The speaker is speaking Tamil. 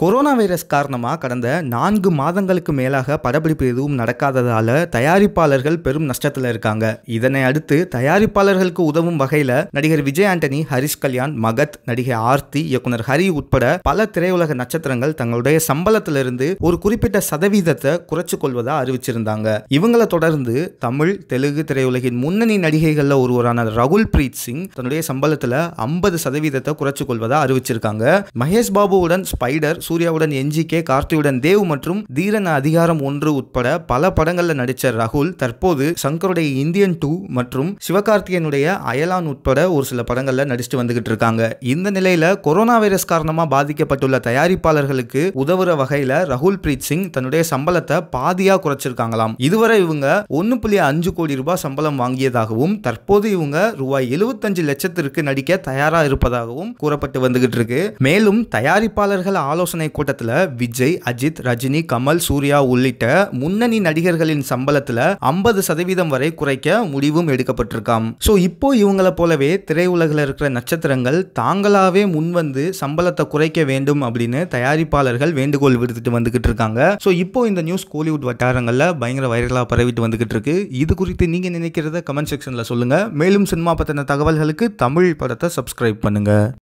கொரோனா வைரஸ் காரணமாக கடந்த நான்கு மாதங்களுக்கு மேலாக படப்பிடிப்பு எதுவும் நடக்காததால தயாரிப்பாளர்கள் பெரும் நஷ்டத்தில் இருக்காங்க இதனை அடுத்து தயாரிப்பாளர்களுக்கு உதவும் வகையில் நடிகர் விஜய் ஆண்டனி ஹரிஷ் கல்யாண் மகத் நடிகை ஆர்த்தி இயக்குனர் ஹரி உட்பட பல திரையுலக நட்சத்திரங்கள் தங்களுடைய சம்பளத்திலிருந்து ஒரு குறிப்பிட்ட சதவீதத்தை குறைச்சு கொள்வதா அறிவிச்சிருந்தாங்க இவங்களை தொடர்ந்து தமிழ் தெலுங்கு திரையுலகின் முன்னணி நடிகைகளில் ஒருவரான ரகுல் பிரீத் சிங் தன்னுடைய சம்பளத்தில் ஐம்பது சதவீதத்தை குறைச்சு கொள்வதா அறிவிச்சிருக்காங்க மகேஷ் பாபுவுடன் ஸ்பைடர் சூர்யாவுடன் என்ஜி கே கார்த்தியுடன் தேவ் மற்றும் தீரன் அதிகாரம் ஒன்று உட்பட பல படங்களில் நடித்த ராகுல் தற்போது சங்கருடைய இந்தியன் டூ மற்றும் சிவகார்த்தியனுடைய அயலான் உட்பட ஒரு சில படங்களில் நடிச்சுட்டு வந்துகிட்டு இருக்காங்க இந்த நிலையில கொரோனா வைரஸ் காரணமாக பாதிக்கப்பட்டுள்ள தயாரிப்பாளர்களுக்கு உதவுற வகையில் ரகுல் பிரீத் சிங் தன்னுடைய சம்பளத்தை பாதியா குறைச்சிருக்காங்களாம் இதுவரை இவங்க ஒன்னு புள்ளி அஞ்சு கோடி ரூபாய் சம்பளம் வாங்கியதாகவும் தற்போது இவங்க ரூபாய் எழுபத்தஞ்சு லட்சத்திற்கு நடிக்க தயாரா இருப்பதாகவும் கூறப்பட்டு வந்துகிட்டு இருக்கு மேலும் தயாரிப்பாளர்கள் ஆலோசனை ஆலோசனை கூட்டத்தில் விஜய் அஜித் ரஜினி கமல் சூர்யா உள்ளிட்ட முன்னணி நடிகர்களின் சம்பளத்தில் ஐம்பது சதவீதம் வரை குறைக்க முடிவும் எடுக்கப்பட்டிருக்காம் ஸோ இப்போ இவங்களை போலவே திரையுலகில் இருக்கிற நட்சத்திரங்கள் தாங்களாவே முன்வந்து சம்பளத்தை குறைக்க வேண்டும் அப்படின்னு தயாரிப்பாளர்கள் வேண்டுகோள் விடுத்துட்டு வந்துகிட்டு இருக்காங்க ஸோ இப்போ இந்த நியூஸ் கோலிவுட் வட்டாரங்களில் பயங்கர வைரலாக பரவிட்டு வந்துகிட்டு இருக்கு இது குறித்து நீங்கள் நினைக்கிறத கமெண்ட் செக்ஷனில் சொல்லுங்கள் மேலும் சினிமா பற்றின தகவல்களுக்கு தமிழ் படத்தை சப்ஸ்கிரைப் பண்ணுங்கள்